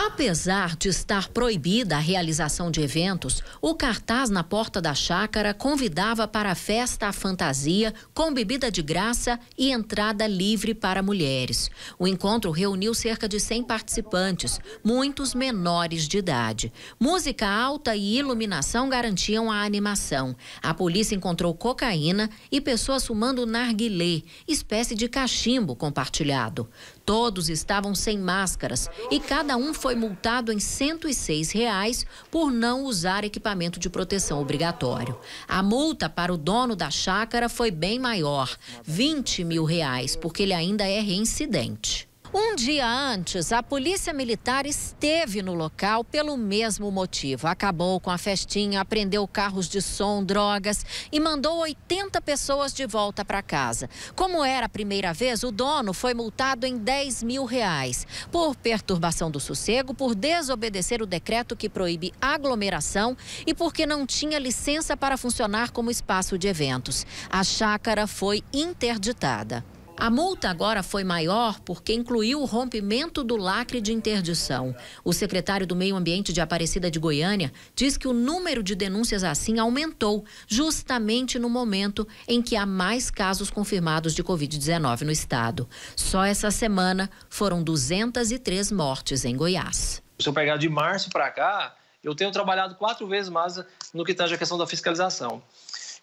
Apesar de estar proibida a realização de eventos, o cartaz na porta da chácara convidava para a festa à fantasia, com bebida de graça e entrada livre para mulheres. O encontro reuniu cerca de 100 participantes, muitos menores de idade. Música alta e iluminação garantiam a animação. A polícia encontrou cocaína e pessoas fumando narguilé, espécie de cachimbo compartilhado. Todos estavam sem máscaras e cada um foi foi multado em R$ 106 reais por não usar equipamento de proteção obrigatório. A multa para o dono da chácara foi bem maior, R$ 20 mil reais, porque ele ainda é reincidente. Um dia antes, a polícia militar esteve no local pelo mesmo motivo. Acabou com a festinha, apreendeu carros de som, drogas e mandou 80 pessoas de volta para casa. Como era a primeira vez, o dono foi multado em 10 mil reais por perturbação do sossego, por desobedecer o decreto que proíbe aglomeração e porque não tinha licença para funcionar como espaço de eventos. A chácara foi interditada. A multa agora foi maior porque incluiu o rompimento do lacre de interdição. O secretário do Meio Ambiente de Aparecida de Goiânia diz que o número de denúncias assim aumentou, justamente no momento em que há mais casos confirmados de Covid-19 no estado. Só essa semana foram 203 mortes em Goiás. Se eu pegar de março para cá, eu tenho trabalhado quatro vezes mais no que tange a questão da fiscalização.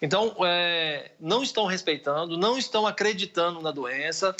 Então, é, não estão respeitando, não estão acreditando na doença,